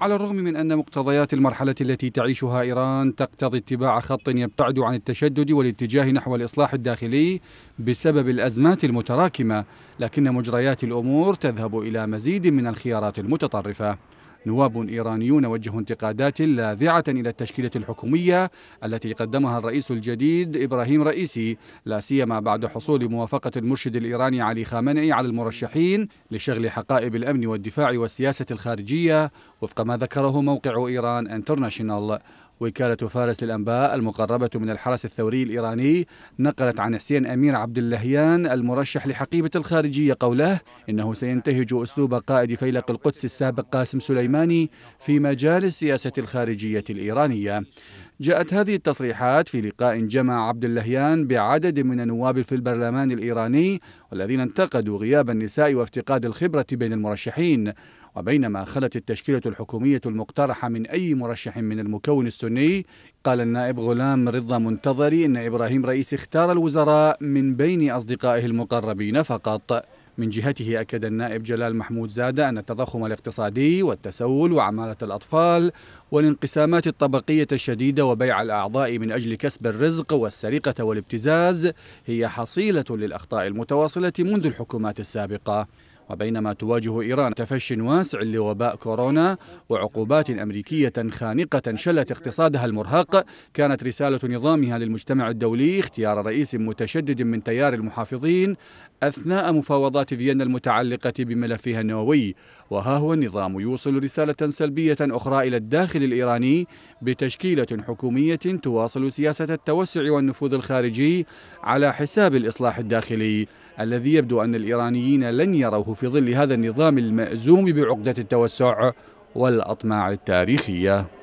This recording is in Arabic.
على الرغم من أن مقتضيات المرحلة التي تعيشها إيران تقتضي اتباع خط يبتعد عن التشدد والاتجاه نحو الإصلاح الداخلي بسبب الأزمات المتراكمة لكن مجريات الأمور تذهب إلى مزيد من الخيارات المتطرفة نواب إيرانيون وجهوا انتقادات لاذعة إلى التشكيلة الحكومية التي قدمها الرئيس الجديد إبراهيم رئيسي لا سيما بعد حصول موافقة المرشد الإيراني علي خامنئي على المرشحين لشغل حقائب الأمن والدفاع والسياسة الخارجية وفق ما ذكره موقع إيران انترناشنال وكالة فارس للأنباء المقربة من الحرس الثوري الإيراني نقلت عن حسين أمير عبد اللهيان المرشح لحقيبة الخارجية قوله إنه سينتهج أسلوب قائد فيلق القدس السابق قاسم سليماني في مجال السياسة الخارجية الإيرانية جاءت هذه التصريحات في لقاء جمع عبد اللهيان بعدد من النواب في البرلمان الإيراني والذين انتقدوا غياب النساء وافتقاد الخبرة بين المرشحين وبينما خلت التشكيلة الحكومية المقترحة من أي مرشح من المكون السني قال النائب غلام رضا منتظري أن إبراهيم رئيس اختار الوزراء من بين أصدقائه المقربين فقط من جهته أكد النائب جلال محمود زادة أن التضخم الاقتصادي والتسول وعمالة الأطفال والانقسامات الطبقية الشديدة وبيع الأعضاء من أجل كسب الرزق والسرقة والابتزاز هي حصيلة للأخطاء المتواصلة منذ الحكومات السابقة وبينما تواجه إيران تفش واسع لوباء كورونا وعقوبات أمريكية خانقة شلت اقتصادها المرهق كانت رسالة نظامها للمجتمع الدولي اختيار رئيس متشدد من تيار المحافظين أثناء مفاوضات فيينا المتعلقة بملفها النووي وها هو النظام يوصل رسالة سلبية أخرى إلى الداخل الإيراني بتشكيلة حكومية تواصل سياسة التوسع والنفوذ الخارجي على حساب الإصلاح الداخلي الذي يبدو أن الإيرانيين لن يروه في ظل هذا النظام المأزوم بعقدة التوسع والأطماع التاريخية